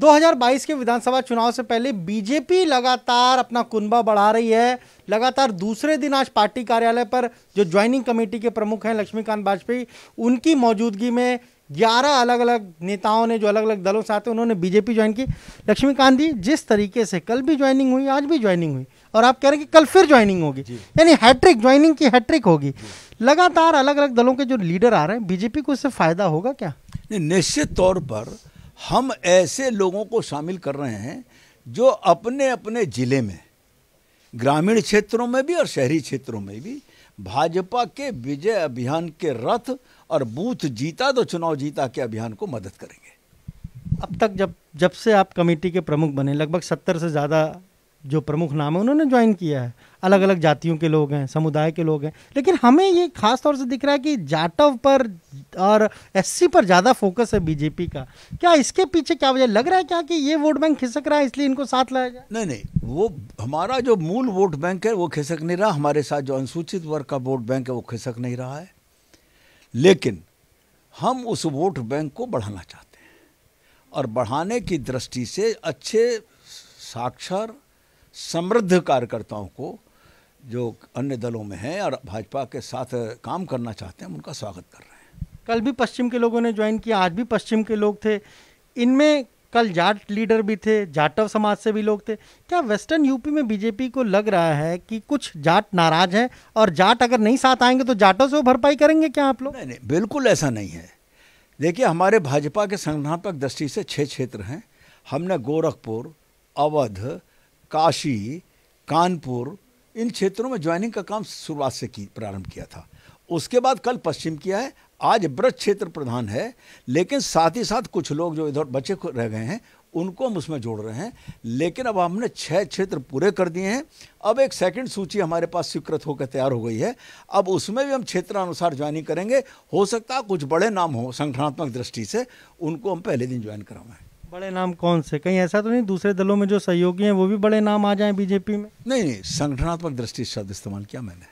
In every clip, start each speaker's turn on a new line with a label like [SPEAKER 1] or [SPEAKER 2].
[SPEAKER 1] 2022 के विधानसभा चुनाव से पहले बीजेपी लगातार अपना कुनबा बढ़ा रही है लगातार दूसरे दिन आज पार्टी कार्यालय पर जो ज्वाइनिंग कमेटी के प्रमुख हैं लक्ष्मीकांत वाजपेयी उनकी मौजूदगी में 11 अलग अलग नेताओं ने जो अलग अलग दलों से आते हैं उन्होंने बीजेपी ज्वाइन की लक्ष्मीकांत जी जिस तरीके से कल भी ज्वाइनिंग हुई आज भी ज्वाइनिंग हुई और आप कह रहे हैं कि कल फिर ज्वाइनिंग होगी यानी हैट्रिक ज्वाइनिंग की हैट्रिक होगी लगातार अलग अलग दलों के जो लीडर आ रहे हैं
[SPEAKER 2] बीजेपी को इससे फायदा होगा क्या निश्चित तौर पर हम ऐसे लोगों को शामिल कर रहे हैं जो अपने अपने ज़िले में ग्रामीण क्षेत्रों में भी और शहरी क्षेत्रों में भी भाजपा के विजय अभियान के रथ और बूथ जीता तो चुनाव जीता के अभियान को मदद करेंगे अब तक जब
[SPEAKER 1] जब से आप कमेटी के प्रमुख बने लगभग सत्तर से ज़्यादा जो प्रमुख नाम है उन्होंने ज्वाइन किया है अलग अलग जातियों के लोग हैं समुदाय के लोग हैं लेकिन हमें ये खास तौर से दिख रहा है कि जाटव पर और एससी पर ज़्यादा फोकस है बीजेपी का क्या इसके पीछे क्या वजह लग रहा
[SPEAKER 2] है क्या कि ये वोट बैंक खिसक रहा है इसलिए इनको साथ लाया जाए नहीं नहीं वो हमारा जो मूल वोट बैंक है वो खिसक नहीं रहा हमारे साथ जो अनुसूचित वर्ग का वोट बैंक है वो खिसक नहीं रहा है लेकिन हम उस वोट बैंक को बढ़ाना चाहते हैं और बढ़ाने की दृष्टि से अच्छे साक्षर समृद्ध कार्यकर्ताओं को जो अन्य दलों में हैं और भाजपा के साथ काम करना चाहते हैं उनका स्वागत कर रहे हैं कल भी पश्चिम के लोगों ने ज्वाइन किया आज भी पश्चिम के लोग थे इनमें कल
[SPEAKER 1] जाट लीडर भी थे जाटव समाज से भी लोग थे क्या वेस्टर्न यूपी में बीजेपी को लग रहा है
[SPEAKER 2] कि कुछ जाट नाराज हैं और जाट अगर नहीं साथ आएंगे तो जाटों से वो भरपाई करेंगे क्या आप लोग नहीं नहीं बिल्कुल ऐसा नहीं है देखिए हमारे भाजपा के संगठनात्मक दृष्टि से छः क्षेत्र हैं हमने गोरखपुर अवध काशी कानपुर इन क्षेत्रों में ज्वाइनिंग का काम शुरुआत से की प्रारंभ किया था उसके बाद कल पश्चिम किया है आज ब्रज क्षेत्र प्रधान है लेकिन साथ ही साथ कुछ लोग जो इधर बचे रह गए हैं उनको हम उसमें जोड़ रहे हैं लेकिन अब हमने छः क्षेत्र पूरे कर दिए हैं अब एक सेकंड सूची हमारे पास स्वीकृत होकर तैयार हो गई है अब उसमें भी हम क्षेत्रानुसार ज्वाइनिंग करेंगे हो सकता है कुछ बड़े नाम हो संगठनात्मक दृष्टि से उनको हम पहले दिन ज्वाइन करावाएं
[SPEAKER 1] बड़े नाम कौन से कहीं ऐसा तो नहीं दूसरे दलों में जो सहयोगी हैं वो भी बड़े नाम आ जाएं बीजेपी में नहीं नहीं संगठनात्मक
[SPEAKER 2] दृष्टि शब्द इस्तेमाल किया मैंने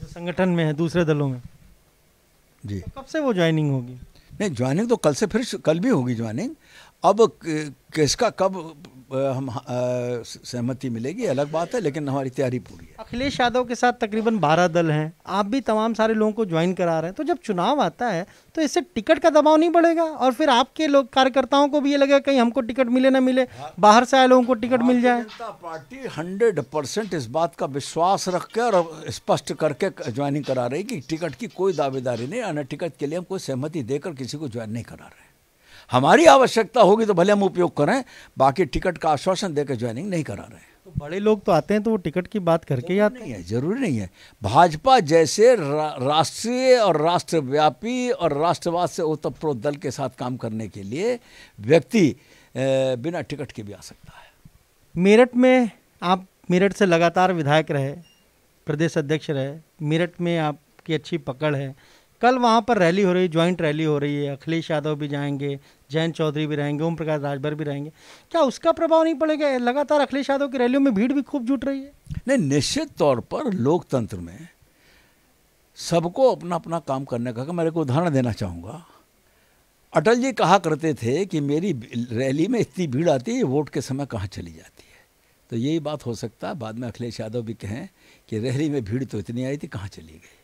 [SPEAKER 1] जो संगठन में है दूसरे दलों में
[SPEAKER 2] जी तो कब से वो ज्वाइनिंग होगी नहीं ज्वाइनिंग तो कल से फिर कल भी होगी ज्वाइनिंग अब किसका कब हम सहमति मिलेगी अलग बात है लेकिन हमारी तैयारी पूरी
[SPEAKER 1] है अखिलेश यादव के साथ तकरीबन बारह दल हैं आप भी तमाम सारे लोगों को ज्वाइन करा रहे हैं तो जब चुनाव आता है तो इससे टिकट का दबाव नहीं बढ़ेगा और फिर आपके लोग कार्यकर्ताओं को भी ये लगेगा कहीं हमको टिकट मिले ना मिले बाहर से आए लोगों को टिकट मिल जाए
[SPEAKER 2] जनता पार्टी हंड्रेड परसेंट इस बात का विश्वास रख कर और स्पष्ट करके ज्वाइनिंग करा रही कि टिकट की कोई दावेदारी नहीं और टिकट के लिए हम कोई सहमति देकर किसी को ज्वाइन नहीं करा रहे हमारी आवश्यकता होगी तो भले हम उपयोग करें बाकी टिकट का आश्वासन देकर ज्वाइनिंग नहीं करा रहे हैं तो बड़े लोग तो आते हैं तो वो टिकट की बात करके ही आते नहीं है जरूरी नहीं है भाजपा जैसे रा, राष्ट्रीय और राष्ट्रव्यापी और राष्ट्रवाद से ओतप्रोत दल के साथ काम करने के लिए व्यक्ति बिना टिकट के भी आ सकता है मेरठ में आप मेरठ से लगातार विधायक
[SPEAKER 1] रहे प्रदेश अध्यक्ष रहे मेरठ में आपकी अच्छी पकड़ है कल वहाँ पर रैली हो रही है ज्वाइंट रैली हो रही है अखिलेश यादव भी जाएंगे जयंत चौधरी भी रहेंगे ओम प्रकाश राजभर भी
[SPEAKER 2] रहेंगे क्या उसका प्रभाव नहीं पड़ेगा लगातार अखिलेश यादव की रैलियों में भीड़ भी खूब जुट रही है नहीं निश्चित तौर पर लोकतंत्र में सबको अपना अपना काम करने का मेरे को उदाहरण देना चाहूँगा अटल जी कहा करते थे कि मेरी रैली में इतनी भीड़ आती है वोट के समय कहाँ चली जाती है तो यही बात हो सकता है बाद में अखिलेश यादव भी कहें कि रैली में भीड़ तो इतनी आई थी कहाँ चली गई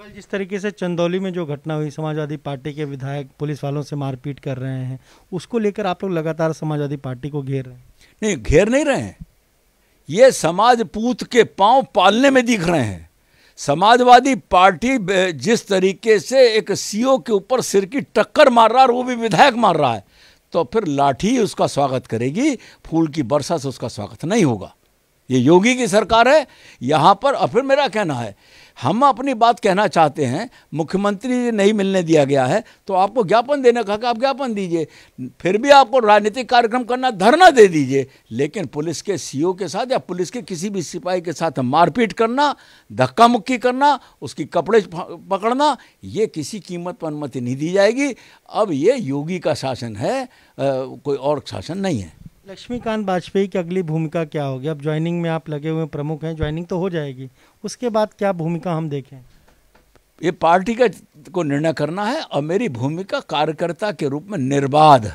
[SPEAKER 2] कल जिस तरीके से चंदौली
[SPEAKER 1] में जो घटना हुई समाजवादी पार्टी के विधायक पुलिस वालों से मारपीट कर रहे हैं उसको लेकर आप लोग
[SPEAKER 2] लगातार समाजवादी पार्टी को घेर रहे हैं नहीं घेर नहीं रहे हैं ये समाज पूत के पांव पालने में दिख रहे हैं समाजवादी पार्टी जिस तरीके से एक सीओ के ऊपर सिर की टक्कर मार रहा है और वो भी विधायक मार रहा है तो फिर लाठी उसका स्वागत करेगी फूल की वर्षा से उसका स्वागत नहीं होगा ये योगी की सरकार है यहाँ पर और फिर मेरा कहना है हम अपनी बात कहना चाहते हैं मुख्यमंत्री जी नहीं मिलने दिया गया है तो आपको ज्ञापन देने का आप ज्ञापन दीजिए फिर भी आपको राजनीतिक कार्यक्रम करना धरना दे दीजिए लेकिन पुलिस के सीओ के साथ या पुलिस के किसी भी सिपाही के साथ मारपीट करना धक्का मुक्की करना उसकी कपड़े पकड़ना ये किसी कीमत पर अनुमति नहीं दी जाएगी अब ये योगी का शासन है आ, कोई और शासन नहीं है
[SPEAKER 1] लक्ष्मीकांत वाजपेयी की अगली भूमिका क्या होगी अब ज्वाइनिंग में आप लगे हुए प्रमुख हैं ज्वाइनिंग तो हो जाएगी उसके बाद क्या भूमिका हम देखें
[SPEAKER 2] ये पार्टी का को निर्णय करना है और मेरी भूमिका कार्यकर्ता के रूप में निर्बाध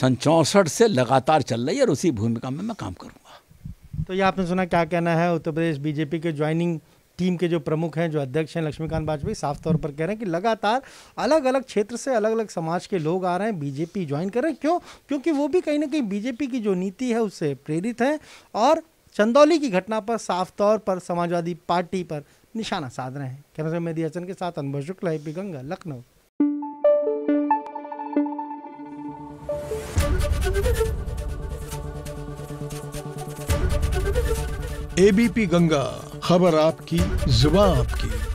[SPEAKER 2] सन चौंसठ से लगातार चल रही है और उसी भूमिका में मैं काम करूँगा
[SPEAKER 1] तो ये आपने सुना क्या कहना है उत्तर प्रदेश बीजेपी के ज्वाइनिंग टीम के जो प्रमुख हैं जो अध्यक्ष हैं लक्ष्मीकांत वाजपेयी साफ तौर पर कह रहे हैं कि लगातार अलग अलग क्षेत्र से अलग अलग समाज के लोग आ रहे हैं बीजेपी ज्वाइन कर रहे हैं क्यों क्योंकि वो भी कहीं ना कहीं बीजेपी की जो नीति है उससे प्रेरित है और चंदौली की घटना पर साफ तौर पर समाजवादी पार्टी पर निशाना साध रहे हैं कैमरा मेहदी हसन के साथ अनुभव शुक्ला एपी गंगा लखनऊ एबीपी गंगा खबर आपकी जुबा आपकी